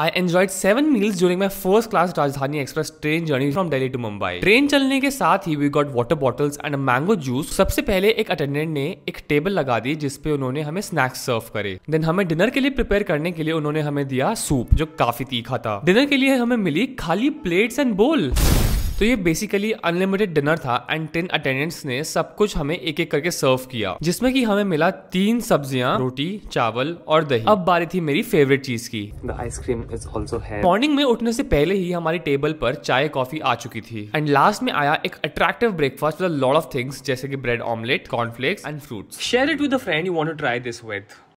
I enjoyed seven meals during my first class Rajdhani Express train journey from Delhi to Mumbai train चलने के साथ ही we got water bottles and mango juice सबसे पहले एक अटेंडेंट ने एक टेबल लगा दी जिसपे उन्होंने हमें स्नैक्स सर्व करे देन हमें डिनर के लिए प्रिपेयर करने के लिए उन्होंने हमें दिया सूप जो काफी तीखा था डिनर के लिए हमें मिली खाली प्लेट्स एंड बोल तो ये बेसिकली अनलिमिटेड डिनर था एंड टेन अटेंडेंट्स ने सब कुछ हमें एक एक करके सर्व किया जिसमें कि हमें मिला तीन सब्जियां रोटी चावल और दही अब बारी थी मेरी फेवरेट चीज की आइसक्रीम इज ऑल्सो है मॉर्निंग में उठने से पहले ही हमारी टेबल पर चाय कॉफी आ चुकी थी एंड लास्ट में आया एक attractive breakfast with lot of things जैसे कि bread omelette cornflakes and fruits share it with friend you want to try this with